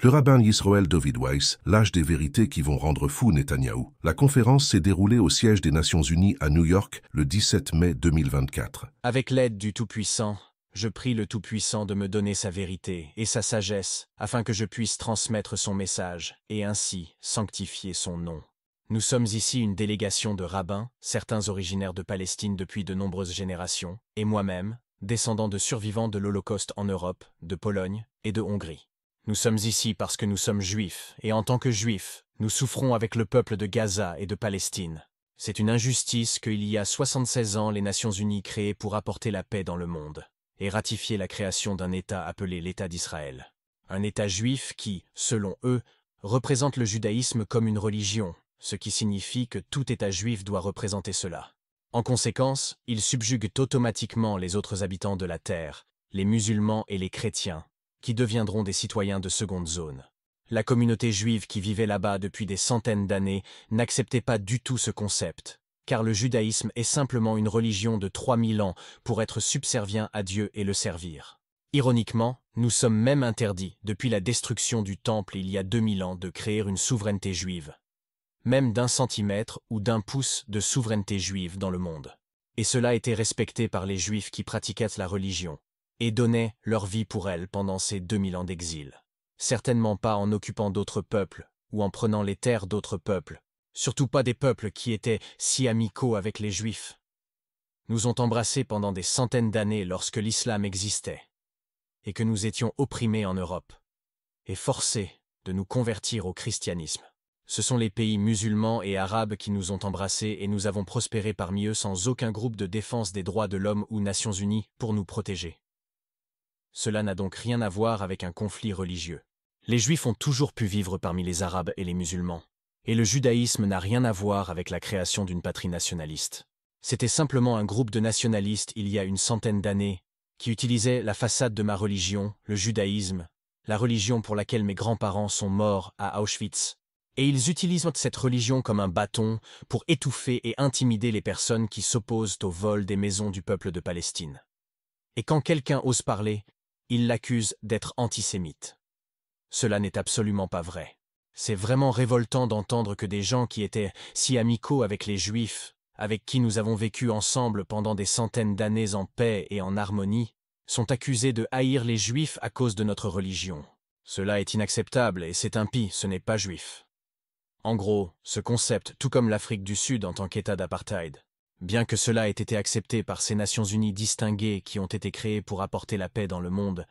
Le rabbin Yisroel David Weiss lâche des vérités qui vont rendre fou Netanyahou. La conférence s'est déroulée au siège des Nations Unies à New York le 17 mai 2024. Avec l'aide du Tout-Puissant, je prie le Tout-Puissant de me donner sa vérité et sa sagesse, afin que je puisse transmettre son message et ainsi sanctifier son nom. Nous sommes ici une délégation de rabbins, certains originaires de Palestine depuis de nombreuses générations, et moi-même, descendant de survivants de l'Holocauste en Europe, de Pologne et de Hongrie. Nous sommes ici parce que nous sommes juifs, et en tant que juifs, nous souffrons avec le peuple de Gaza et de Palestine. C'est une injustice qu'il y a 76 ans les Nations Unies créées pour apporter la paix dans le monde, et ratifier la création d'un État appelé l'État d'Israël. Un État juif qui, selon eux, représente le judaïsme comme une religion, ce qui signifie que tout État juif doit représenter cela. En conséquence, ils subjuguent automatiquement les autres habitants de la terre, les musulmans et les chrétiens, qui deviendront des citoyens de seconde zone. La communauté juive qui vivait là-bas depuis des centaines d'années n'acceptait pas du tout ce concept, car le judaïsme est simplement une religion de 3000 ans pour être subservient à Dieu et le servir. Ironiquement, nous sommes même interdits, depuis la destruction du Temple il y a 2000 ans, de créer une souveraineté juive, même d'un centimètre ou d'un pouce de souveraineté juive dans le monde. Et cela était respecté par les juifs qui pratiquaient la religion, et donnaient leur vie pour elle pendant ces 2000 ans d'exil. Certainement pas en occupant d'autres peuples ou en prenant les terres d'autres peuples, surtout pas des peuples qui étaient si amicaux avec les Juifs. Nous ont embrassés pendant des centaines d'années lorsque l'islam existait, et que nous étions opprimés en Europe, et forcés de nous convertir au christianisme. Ce sont les pays musulmans et arabes qui nous ont embrassés et nous avons prospéré parmi eux sans aucun groupe de défense des droits de l'homme ou Nations Unies pour nous protéger. Cela n'a donc rien à voir avec un conflit religieux. Les Juifs ont toujours pu vivre parmi les Arabes et les musulmans. Et le judaïsme n'a rien à voir avec la création d'une patrie nationaliste. C'était simplement un groupe de nationalistes il y a une centaine d'années, qui utilisait la façade de ma religion, le judaïsme, la religion pour laquelle mes grands-parents sont morts à Auschwitz. Et ils utilisent cette religion comme un bâton pour étouffer et intimider les personnes qui s'opposent au vol des maisons du peuple de Palestine. Et quand quelqu'un ose parler, ils l'accusent d'être antisémite. Cela n'est absolument pas vrai. C'est vraiment révoltant d'entendre que des gens qui étaient si amicaux avec les Juifs, avec qui nous avons vécu ensemble pendant des centaines d'années en paix et en harmonie, sont accusés de haïr les Juifs à cause de notre religion. Cela est inacceptable et c'est impie, ce n'est pas juif. En gros, ce concept, tout comme l'Afrique du Sud en tant qu'État d'apartheid, Bien que cela ait été accepté par ces Nations Unies distinguées qui ont été créées pour apporter la paix dans le monde,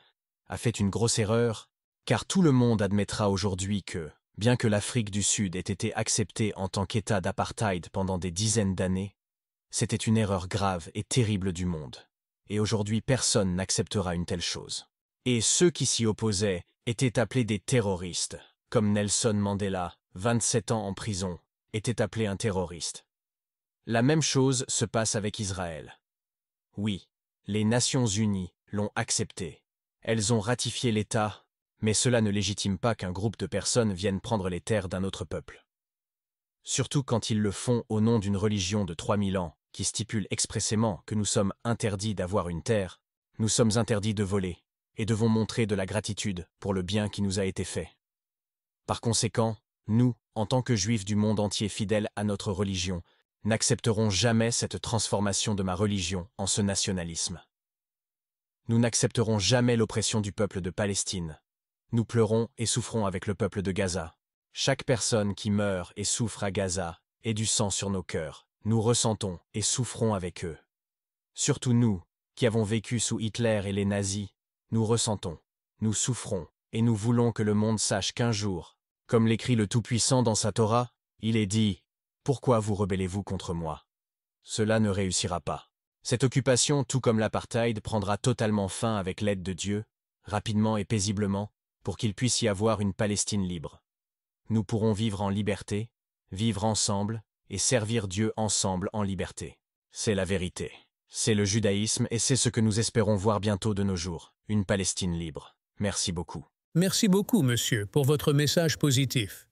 a fait une grosse erreur, car tout le monde admettra aujourd'hui que, bien que l'Afrique du Sud ait été acceptée en tant qu'État d'apartheid pendant des dizaines d'années, c'était une erreur grave et terrible du monde. Et aujourd'hui personne n'acceptera une telle chose. Et ceux qui s'y opposaient étaient appelés des terroristes, comme Nelson Mandela, 27 ans en prison, était appelé un terroriste. La même chose se passe avec Israël. Oui, les Nations Unies l'ont accepté. Elles ont ratifié l'État, mais cela ne légitime pas qu'un groupe de personnes vienne prendre les terres d'un autre peuple. Surtout quand ils le font au nom d'une religion de 3000 ans, qui stipule expressément que nous sommes interdits d'avoir une terre, nous sommes interdits de voler, et devons montrer de la gratitude pour le bien qui nous a été fait. Par conséquent, nous, en tant que juifs du monde entier fidèles à notre religion, « N'accepterons jamais cette transformation de ma religion en ce nationalisme. Nous n'accepterons jamais l'oppression du peuple de Palestine. Nous pleurons et souffrons avec le peuple de Gaza. Chaque personne qui meurt et souffre à Gaza est du sang sur nos cœurs. Nous ressentons et souffrons avec eux. Surtout nous, qui avons vécu sous Hitler et les nazis, nous ressentons, nous souffrons, et nous voulons que le monde sache qu'un jour, comme l'écrit le Tout-Puissant dans sa Torah, il est dit pourquoi vous rebellez-vous contre moi Cela ne réussira pas. Cette occupation, tout comme l'apartheid, prendra totalement fin avec l'aide de Dieu, rapidement et paisiblement, pour qu'il puisse y avoir une Palestine libre. Nous pourrons vivre en liberté, vivre ensemble, et servir Dieu ensemble en liberté. C'est la vérité. C'est le judaïsme et c'est ce que nous espérons voir bientôt de nos jours, une Palestine libre. Merci beaucoup. Merci beaucoup, monsieur, pour votre message positif.